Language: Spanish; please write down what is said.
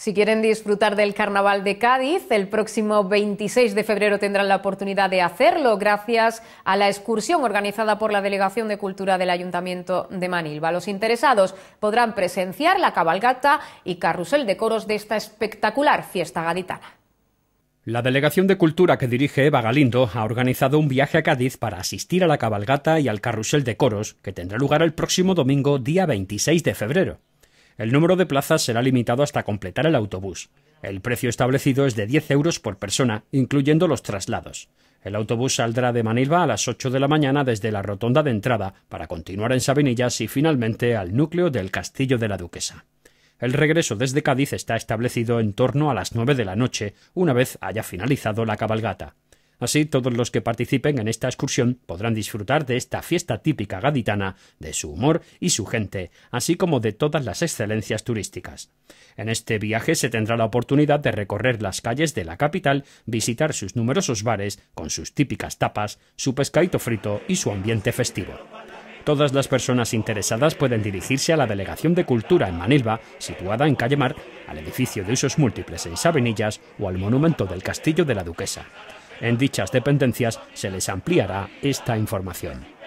Si quieren disfrutar del Carnaval de Cádiz, el próximo 26 de febrero tendrán la oportunidad de hacerlo gracias a la excursión organizada por la Delegación de Cultura del Ayuntamiento de Manilva. Los interesados podrán presenciar la cabalgata y carrusel de coros de esta espectacular fiesta gaditana. La Delegación de Cultura que dirige Eva Galindo ha organizado un viaje a Cádiz para asistir a la cabalgata y al carrusel de coros que tendrá lugar el próximo domingo día 26 de febrero. El número de plazas será limitado hasta completar el autobús. El precio establecido es de 10 euros por persona, incluyendo los traslados. El autobús saldrá de Manilva a las 8 de la mañana desde la rotonda de entrada para continuar en Sabinillas y finalmente al núcleo del Castillo de la Duquesa. El regreso desde Cádiz está establecido en torno a las 9 de la noche, una vez haya finalizado la cabalgata. Así, todos los que participen en esta excursión podrán disfrutar de esta fiesta típica gaditana, de su humor y su gente, así como de todas las excelencias turísticas. En este viaje se tendrá la oportunidad de recorrer las calles de la capital, visitar sus numerosos bares con sus típicas tapas, su pescadito frito y su ambiente festivo. Todas las personas interesadas pueden dirigirse a la Delegación de Cultura en Manilva, situada en Calle Mar, al edificio de usos múltiples en Sabenillas o al monumento del Castillo de la Duquesa. En dichas dependencias se les ampliará esta información.